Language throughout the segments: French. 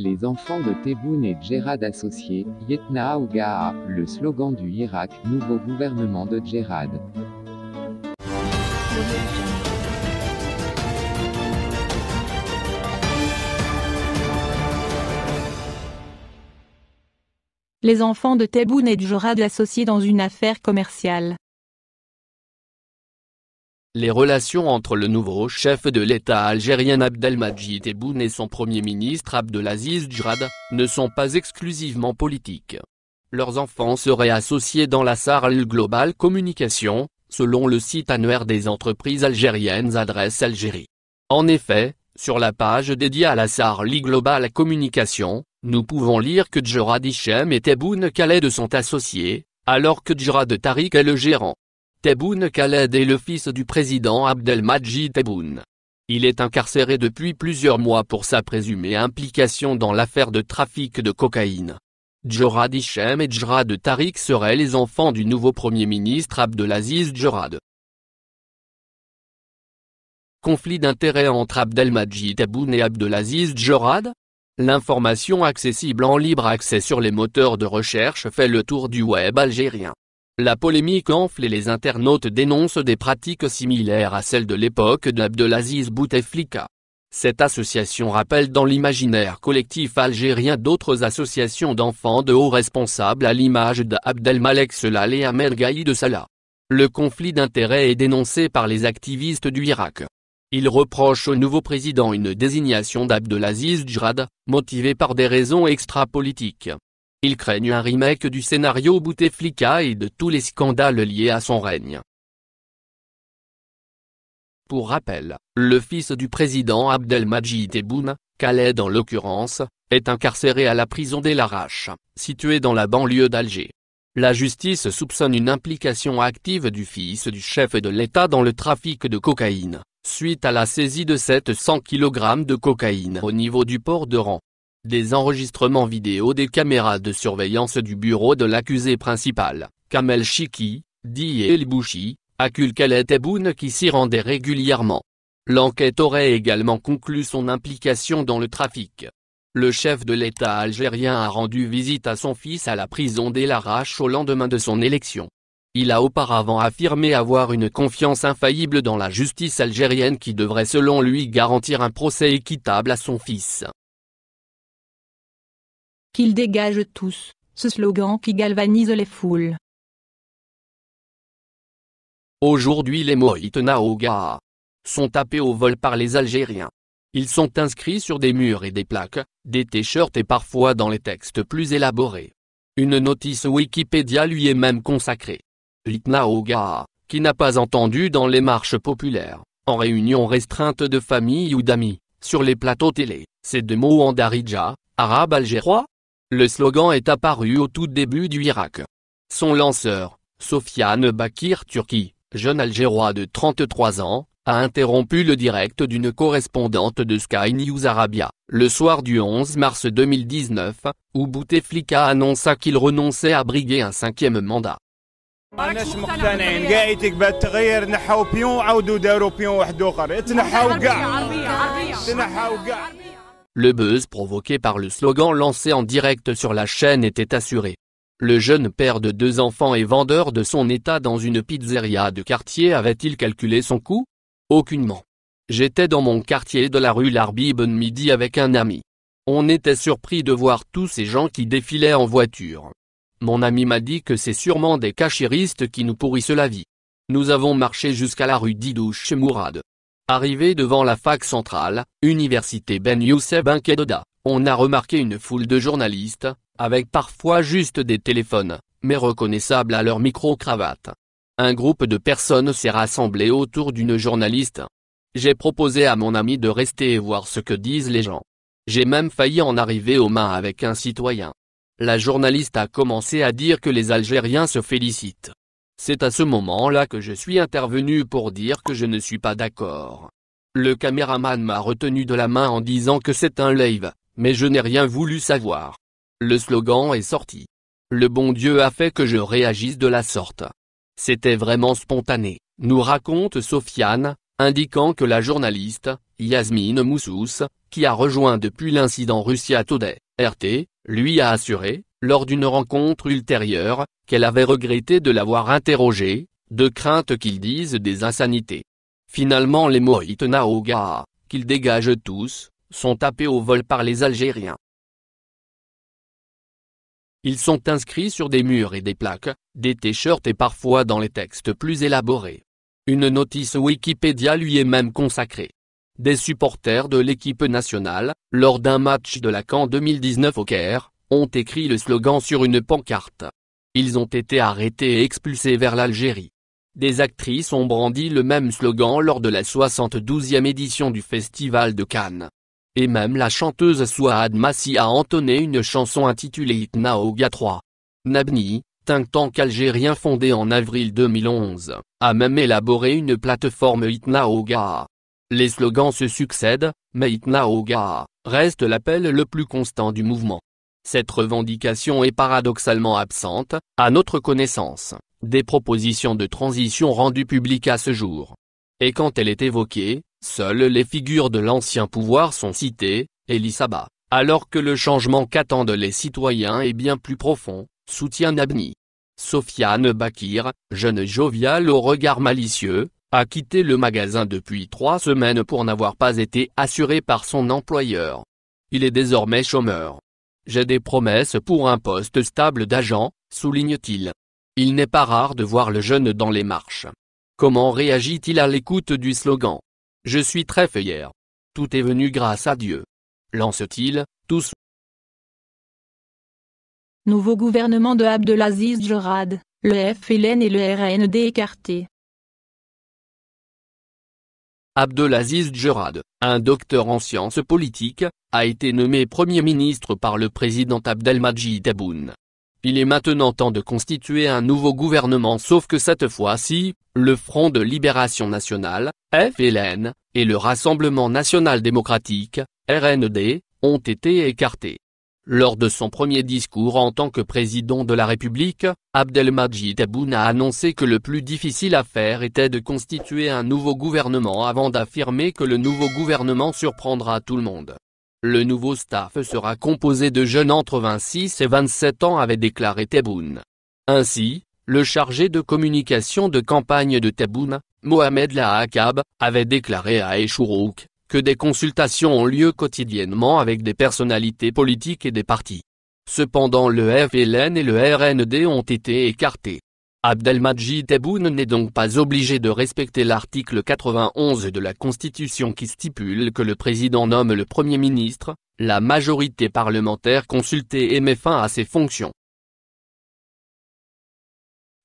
Les enfants de Tebboune et Djerad associés, Yetna Ougaa, le slogan du Irak, nouveau gouvernement de Djerad. Les enfants de Tebboune et Djerad associés dans une affaire commerciale les relations entre le nouveau chef de l'État algérien Abdelmadjid Tebboune et son premier ministre Abdelaziz Djrad, ne sont pas exclusivement politiques. Leurs enfants seraient associés dans la Sarl Global Communication, selon le site annuaire des entreprises algériennes Adresse Algérie. En effet, sur la page dédiée à la Sarl Global Communication, nous pouvons lire que Djrad Hichem et Tebboune Khaled sont associés, alors que Djrad Tariq est le gérant. Tebboune Khaled est le fils du président Abdelmadjid Tebboune. Il est incarcéré depuis plusieurs mois pour sa présumée implication dans l'affaire de trafic de cocaïne. Djorad Hichem et Djorad Tariq seraient les enfants du nouveau Premier ministre Abdelaziz Djorad. Conflit d'intérêts entre Abdelmadjid Tebboune et Abdelaziz Djorad L'information accessible en libre accès sur les moteurs de recherche fait le tour du web algérien. La polémique enfle et les internautes dénoncent des pratiques similaires à celles de l'époque d'Abdelaziz Bouteflika. Cette association rappelle dans l'imaginaire collectif algérien d'autres associations d'enfants de hauts responsables à l'image d'Abdelmalek Selal et Ahmed Gaï de Salah. Le conflit d'intérêts est dénoncé par les activistes du Irak. Ils reprochent au nouveau président une désignation d'Abdelaziz Djrad, motivée par des raisons extra-politiques. Ils craignent un remake du scénario Bouteflika et de tous les scandales liés à son règne. Pour rappel, le fils du président Abdelmajid Tebboune, Khaled en l'occurrence, est incarcéré à la prison des Laraches, située dans la banlieue d'Alger. La justice soupçonne une implication active du fils du chef de l'État dans le trafic de cocaïne, suite à la saisie de 700 kg de cocaïne au niveau du port de Rang. Des enregistrements vidéo des caméras de surveillance du bureau de l'accusé principal, Kamel Chiki, dit Elbouchi, acculent qu'elle était qui s'y rendait régulièrement. L'enquête aurait également conclu son implication dans le trafic. Le chef de l'État algérien a rendu visite à son fils à la prison d'El-Arach au lendemain de son élection. Il a auparavant affirmé avoir une confiance infaillible dans la justice algérienne qui devrait selon lui garantir un procès équitable à son fils qu'ils dégagent tous, ce slogan qui galvanise les foules. Aujourd'hui les mots Itnaoga sont tapés au vol par les Algériens. Ils sont inscrits sur des murs et des plaques, des t-shirts et parfois dans les textes plus élaborés. Une notice Wikipédia lui est même consacrée. Litnaoga, qui n'a pas entendu dans les marches populaires, en réunion restreinte de famille ou d'amis, sur les plateaux télé, ces deux mots en darija, arabe algérois, le slogan est apparu au tout début du Irak. Son lanceur, Sofiane Bakir Turki, jeune Algérois de 33 ans, a interrompu le direct d'une correspondante de Sky News Arabia, le soir du 11 mars 2019, où Bouteflika annonça qu'il renonçait à briguer un cinquième mandat. Le buzz provoqué par le slogan lancé en direct sur la chaîne était assuré. Le jeune père de deux enfants et vendeur de son état dans une pizzeria de quartier avait-il calculé son coût Aucunement. J'étais dans mon quartier de la rue larbi Bonne midi avec un ami. On était surpris de voir tous ces gens qui défilaient en voiture. Mon ami m'a dit que c'est sûrement des cachiristes qui nous pourrissent la vie. Nous avons marché jusqu'à la rue Didouche Mourad. Arrivé devant la fac centrale, Université Ben Youssef Inkedoda, on a remarqué une foule de journalistes, avec parfois juste des téléphones, mais reconnaissables à leur micro-cravate. Un groupe de personnes s'est rassemblé autour d'une journaliste. J'ai proposé à mon ami de rester et voir ce que disent les gens. J'ai même failli en arriver aux mains avec un citoyen. La journaliste a commencé à dire que les Algériens se félicitent c'est à ce moment-là que je suis intervenu pour dire que je ne suis pas d'accord. Le caméraman m'a retenu de la main en disant que c'est un live, mais je n'ai rien voulu savoir. Le slogan est sorti. Le bon Dieu a fait que je réagisse de la sorte. C'était vraiment spontané, nous raconte Sofiane, indiquant que la journaliste, Yasmine Moussous, qui a rejoint depuis l'incident Russia Today, RT, lui a assuré, lors d'une rencontre ultérieure, qu'elle avait regretté de l'avoir interrogé, de crainte qu'il dise des insanités. Finalement les Moïtes Naoga, qu'ils dégagent tous, sont tapés au vol par les Algériens. Ils sont inscrits sur des murs et des plaques, des t-shirts et parfois dans les textes plus élaborés. Une notice Wikipédia lui est même consacrée des supporters de l'équipe nationale, lors d'un match de la CAN 2019 au Caire, ont écrit le slogan sur une pancarte. Ils ont été arrêtés et expulsés vers l'Algérie. Des actrices ont brandi le même slogan lors de la 72e édition du Festival de Cannes. Et même la chanteuse Souad Massi a entonné une chanson intitulée Itna Oga 3. Nabni, think tank algérien fondé en avril 2011, a même élaboré une plateforme Itna Oga. Les slogans se succèdent, mais Oga, reste l'appel le plus constant du mouvement. Cette revendication est paradoxalement absente, à notre connaissance, des propositions de transition rendues publiques à ce jour. Et quand elle est évoquée, seules les figures de l'ancien pouvoir sont citées, Elisaba, alors que le changement qu'attendent les citoyens est bien plus profond, soutient Nabni. Sofiane Bakir, jeune joviale au regard malicieux, a quitté le magasin depuis trois semaines pour n'avoir pas été assuré par son employeur. Il est désormais chômeur. J'ai des promesses pour un poste stable d'agent, souligne-t-il. Il, n'est pas rare de voir le jeune dans les marches. Comment réagit-il à l'écoute du slogan Je suis très fier. Tout est venu grâce à Dieu. Lance-t-il, tous. Nouveau gouvernement de Abdelaziz Jorad, le FLN et le RND écartés. Abdelaziz Djerad, un docteur en sciences politiques, a été nommé Premier ministre par le président Abdelmajid Tebboune. Il est maintenant temps de constituer un nouveau gouvernement sauf que cette fois-ci, le Front de Libération Nationale, FLN, et le Rassemblement National Démocratique, RND, ont été écartés. Lors de son premier discours en tant que président de la République, Abdelmajid Tebboune a annoncé que le plus difficile à faire était de constituer un nouveau gouvernement avant d'affirmer que le nouveau gouvernement surprendra tout le monde. Le nouveau staff sera composé de jeunes entre 26 et 27 ans avait déclaré Tebboune. Ainsi, le chargé de communication de campagne de Tebboune, Mohamed Lahakab, avait déclaré à Eshourouk, que des consultations ont lieu quotidiennement avec des personnalités politiques et des partis. Cependant le FLN et le RND ont été écartés. Abdelmajid Tebboune n'est donc pas obligé de respecter l'article 91 de la Constitution qui stipule que le président nomme le Premier ministre, la majorité parlementaire consultée et met fin à ses fonctions.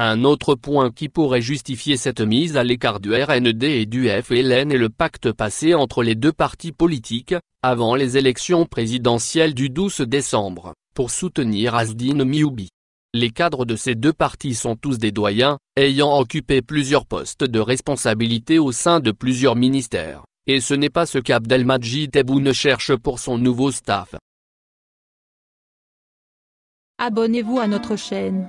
Un autre point qui pourrait justifier cette mise à l'écart du RND et du FLN est le pacte passé entre les deux partis politiques, avant les élections présidentielles du 12 décembre, pour soutenir Asdine Mioubi. Les cadres de ces deux partis sont tous des doyens, ayant occupé plusieurs postes de responsabilité au sein de plusieurs ministères, et ce n'est pas ce qu'Abdelmadji Tebboune cherche pour son nouveau staff. Abonnez-vous à notre chaîne.